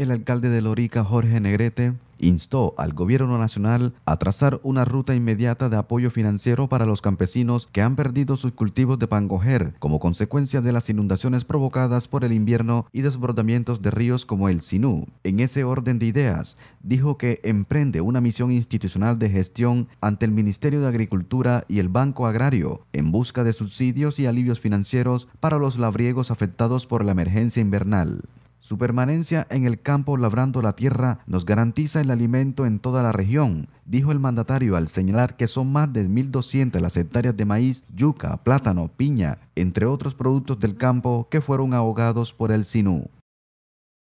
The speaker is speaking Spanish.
el alcalde de Lorica, Jorge Negrete, instó al gobierno nacional a trazar una ruta inmediata de apoyo financiero para los campesinos que han perdido sus cultivos de pangojer como consecuencia de las inundaciones provocadas por el invierno y desbordamientos de ríos como el Sinú. En ese orden de ideas, dijo que emprende una misión institucional de gestión ante el Ministerio de Agricultura y el Banco Agrario en busca de subsidios y alivios financieros para los labriegos afectados por la emergencia invernal. Su permanencia en el campo labrando la tierra nos garantiza el alimento en toda la región, dijo el mandatario al señalar que son más de 1.200 las hectáreas de maíz, yuca, plátano, piña, entre otros productos del campo que fueron ahogados por el SINU.